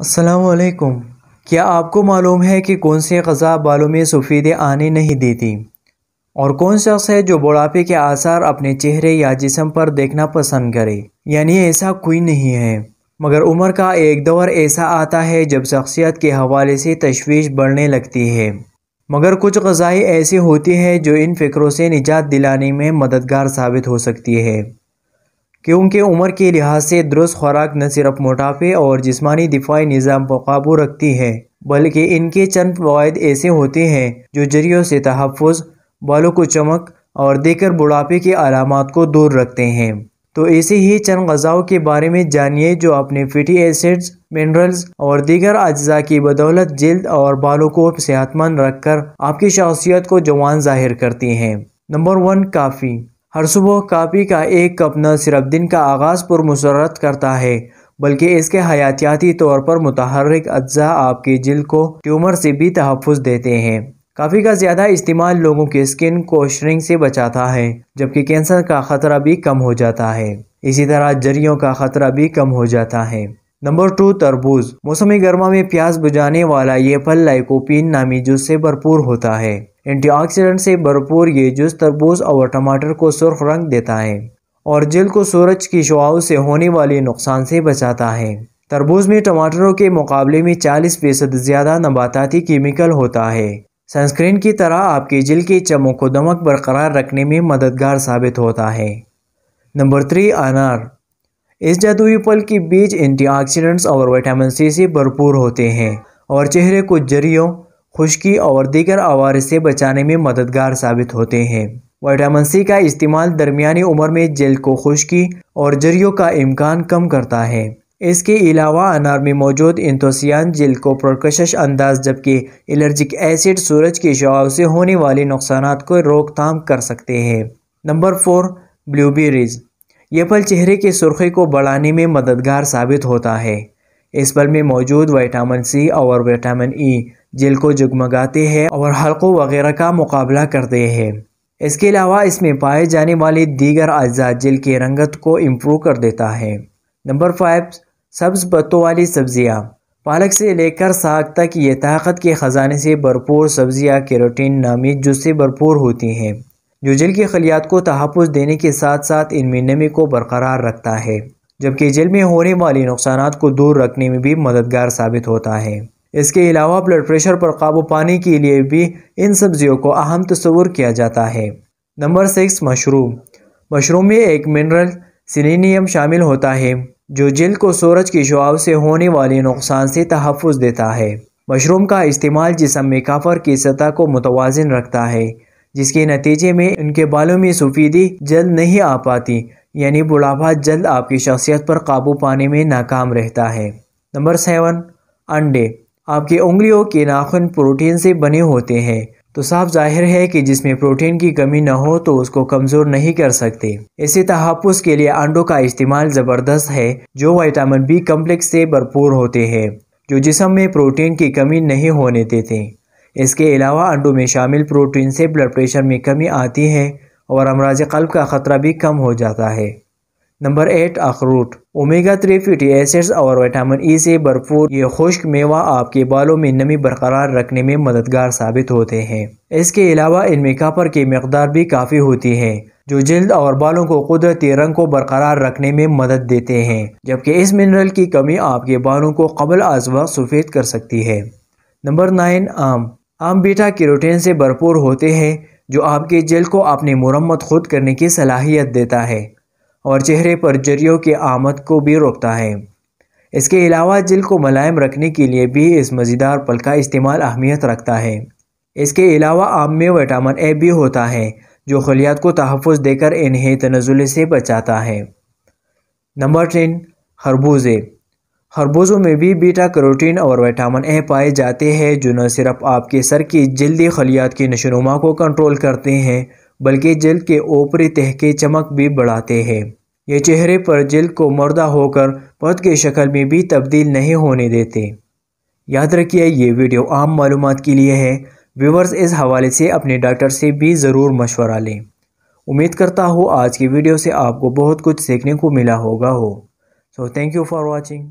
असलकुम क्या आपको मालूम है कि कौन सी गज़ा बालों में सफीद आने नहीं देती और कौन शख्स है जो बुढ़ापे के आसार अपने चेहरे या जिसम पर देखना पसंद करे यानी ऐसा कोई नहीं है मगर उम्र का एक दौर ऐसा आता है जब शख्सियत के हवाले से तशवीश बढ़ने लगती है मगर कुछ गज़ाएँ ऐसी होती हैं जो इन फ़िक्रों से निजात दिलाने में मददगार साबित हो सकती है कि उनके उम्र के लिहाज से दुरुस्त खुराक न सिर्फ मोटापे और जिस्मानी दिफाई निज़ाम पर काबू रखती है बल्कि इनके चंद फ़वाद ऐसे होते हैं जो जरियों से तहफ़ बालों को चमक और देकर बुढ़ापे के अलामत को दूर रखते हैं तो ऐसे ही चंद गज़ाओं के बारे में जानिए जो अपने फिटी एसिड्स मिनरल्स और दीगर अज्जा की बदौलत जल्द और बालों को सेहतमंद रखकर आपकी शख्सियत को जवान जाहिर करती हैं नंबर वन काफ़ी हर सुबह कापी का एक कप न सिर्फ दिन का आगाज़ पर मुसरत करता है बल्कि इसके हयातियाती तौर पर मुतहरक अज्जा आपकी जिल्द को ट्यूमर से भी तहफ़ देते हैं काफ़ी का ज़्यादा इस्तेमाल लोगों की स्किन को श्रिंग से बचाता है जबकि कैंसर का ख़तरा भी कम हो जाता है इसी तरह जरियों का ख़तरा भी कम हो जाता है नंबर टू तरबूज मौसम गर्मा में प्यास बुझाने वाला ये फल लाइकोपिन नामी जूस से भरपूर होता है एंटीऑक्सीडेंट से भरपूर ये जूस तरबूज और टमाटर को सुर्ख रंग देता है और जल को सूरज की शुआओं से होने वाले नुकसान से बचाता है तरबूज में टमाटरों के मुकाबले में 40 फीसद ज़्यादा नबाताती केमिकल होता है सनस्क्रीन की तरह आपके जिल के चमों को दमक बरकरार रखने में मददगार साबित होता है नंबर थ्री अनार इस जादुई पल के बीज एंटीऑक्सीडेंट्स और विटामिन सी से भरपूर होते हैं और चेहरे को जरियों खुश्की और दीगर आवार से बचाने में मददगार साबित होते हैं वाइटामिन सी का इस्तेमाल दरमियानी उम्र में जेल को खुश्की और जरियों का इम्कान कम करता है इसके अलावा अनार में मौजूद इंतोसियान जेल को प्रकशश अंदाज जबकि एलर्जिक एसिड सूरज के शवाब से होने वाले नुकसान को रोकथाम कर सकते हैं नंबर फोर ब्लूबेरीज यह फल चेहरे के सुर्खी को बढ़ाने में मददगार साबित होता है इस फल में मौजूद वाइटामिन सी और वाइटामिन ई जेल को जगमगाते हैं और हल्कों वगैरह का मुकाबला करते हैं इसके अलावा इसमें पाए जाने वाले दीगर अज्जा जेल की रंगत को इम्प्रूव कर देता है नंबर फाइव सब्ज पत्तों वाली सब्जियाँ पालक से लेकर साग तक ये ताकत के ख़जाने से भरपूर सब्जियाँ कैरोटीन नामी जुस्से भरपूर होती हैं जो जल के खलियात को तहफ़ देने के साथ साथ इनमें नमी को बरकरार रखता है जबकि जल में होने वाले नुकसान को दूर रखने में भी मददगार साबित होता है इसके अलावा ब्लड प्रेशर पर काबू पाने के लिए भी इन सब्जियों को अहम तस्वूर किया जाता है नंबर सिक्स मशरूम मशरूम में एक मिनरल सिलीनियम शामिल होता है जो जिल को सूरज की शुआव से होने वाले नुकसान से तहफ़ देता है मशरूम का इस्तेमाल जिसम में काफर की सतह को मुतवाजन रखता है जिसके नतीजे में उनके बालों में सफीदी जल्द नहीं आ पाती यानी बुढ़ापा जल्द आपकी शख्सियत पर काबू पाने में नाकाम रहता है नंबर सेवन अंडे आपकी उंगलियों के नाखून प्रोटीन से बने होते हैं तो साफ जाहिर है कि जिसमें प्रोटीन की कमी न हो तो उसको कमज़ोर नहीं कर सकते इसी तहफ़ के लिए अंडों का इस्तेमाल ज़बरदस्त है जो वाइटामिन बी कम्प्लेक्स से भरपूर होते हैं जो जिसम में प्रोटीन की कमी नहीं होने देते इसके अलावा अंडों में शामिल प्रोटीन से ब्लड प्रेशर में कमी आती है और अमराज कल्ब का ख़तरा भी कम हो जाता है नंबर एट अखरूट ओमेगा थ्री फिटी एसिड्स और विटामिन ई e से भरपूर ये खुश्क मेवा आपके बालों में नमी बरकरार रखने में मददगार साबित होते हैं इसके अलावा इनमें कापर की मकदार भी काफ़ी होती है जो जल्द और बालों को कुदरती रंग को बरकरार रखने में मदद देते हैं जबकि इस मिनरल की कमी आपके बालों को कबल आजवा सफ़ेद कर सकती है नंबर नाइन आम आम बीटा कैरोटीन से भरपूर होते हैं जो आपके जल को अपनी मुरम्मत खुद करने की सलाहियत देता है और चेहरे पर जरियों की आमद को भी रोकता है इसके अलावा जिल को मुलायम रखने के लिए भी इस मज़ेदार पल का इस्तेमाल अहमियत रखता है इसके अलावा आम में विटामिन ए भी होता है जो खलियात को तहफ़ देकर इन्हें तनजुल से बचाता है नंबर टेन खरबूजे खरबूजों में भी बीटा करोटीन और विटामिन ए पाए जाते हैं जो न सिर्फ आपके सर की जल्दी खलियात की नशोनुमा को कंट्रोल करते हैं बल्कि जल्द के ऊपरी तह की चमक भी बढ़ाते हैं ये चेहरे पर जल्द को मर्दा होकर पद के शक्ल में भी तब्दील नहीं होने देते याद रखिए ये वीडियो आम मालूम के लिए है व्यूवर्स इस हवाले से अपने डॉक्टर से भी ज़रूर मशवरा लें उम्मीद करता हूँ आज की वीडियो से आपको बहुत कुछ सीखने को मिला होगा हो so thank you for watching